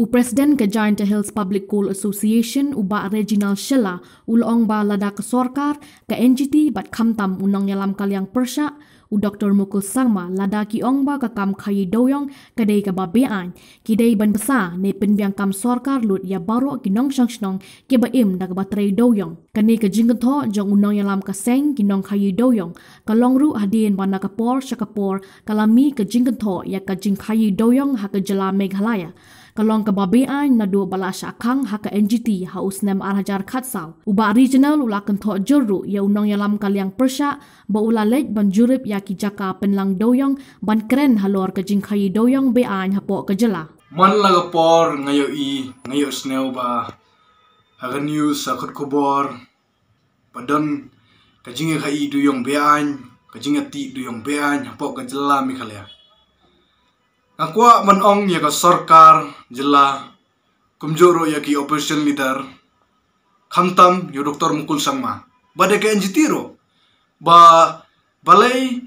U Presiden ke Giant Hills Public School Association ubah Regional Shella ulong ba lada ke Sorkar ke NGT bat kamtam unang nyalam kali yang persya u Dr. Mukul Sangma lada ki ong ba ke kam kayi doyong ke day ke babean ki day ban besa ne pinbiang kam Sorkar lut ya baru ki nong syang syong ke ba im dag baterai doyong ke ne ke jingkento jong unang yalam ke seng ki nong kayi doyong ke longru hadien ba na ke por syakapor kalami ke jingkento ya ke jing kayi doyong ha ke jela meghalaya kalong ke babi ai na dua bala syakang ha ke NGT ha usnem arhajar khatsau uba regional ula kentho juru ya unong yalam kaliang persa, ba ula lej ban jurip ya ki jaka penlang doyong ban kren halor ke jingkhai doyong be ai ha po ke jela man la ga por ngayo i ngayo snel ba ha ga news ha khot khobor padan ka jingkhai ya doyong be ai ka jingati ya doyong be ai ha po ke jela mi khalia Akwa menong ya ke sarkar jela kumjoro ya ki operation leader khamtam ya doktor mukul sama, ba ke ka ngitiro ba balai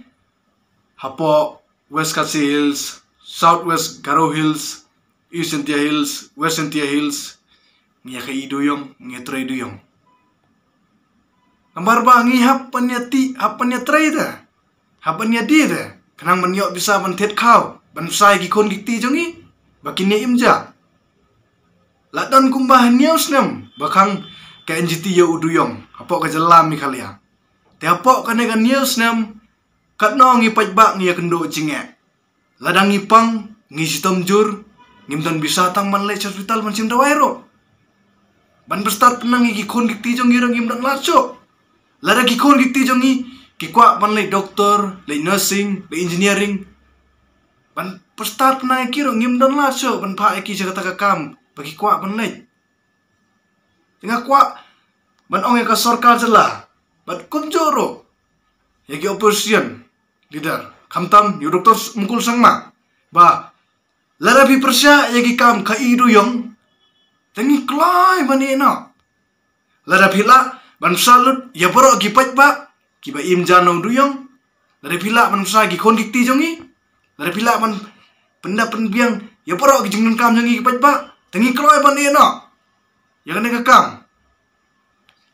hapo west Kasi hills south west garo hills east india hills west india hills ngia ka iduyong ngia trai duyong nambar ba ngi hapan ya hap panyatrai da hap panyadi da kenang menyok bisa menthet kau bansai gi kon gikti jongi bakini imja ladon kumbah news nem bakang KNGT yo uduyong apo ka jalam mi kalia te apo ka kan news nem katno ngi pajbak ngi kendo cinge ladang ipang ngi sitom jur ngimdan bisa tang man le hospital man simda wairo ban pestat penang ngi kon gikti jongi rang ngimdan laco ladang lah gi kon gikti jongi Kikwa man le doktor, le nursing, le engineering, pan pestat naik kiri ro ngim don lah so pan pa iki jaga tak kam bagi kuat pan leh tengah kuat pan yang ka sorkal jela pan kunjoro iki opposition leader kam tam yuruk tos mukul sang ma ba lara bi persia iki kam ka iru yang tengi klay mani ena lara bi la pan salut ya boro gipat ba kiba im janong duyong lara bi la pan sa gi kon dikti jongi mana pila man benda penbiang ya pura ke jengen kam jengi ke pajba tengi kro ya ban ni no ya kan ke kam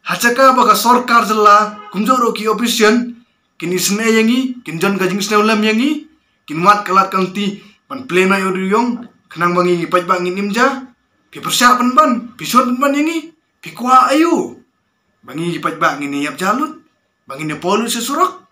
hacaka ba ka sarkar jalla kumjoro ki opision kin isne yangi kin jon ga jingsne ulam yangi kini wat kalat kanti pan plena yo riyong kenang bangi ki pajba ngi nimja pi persiapan ban pi sur ban yangi pi kwa ayu bangi ki pak ngi niap jalut bangi nepolu polu sesurok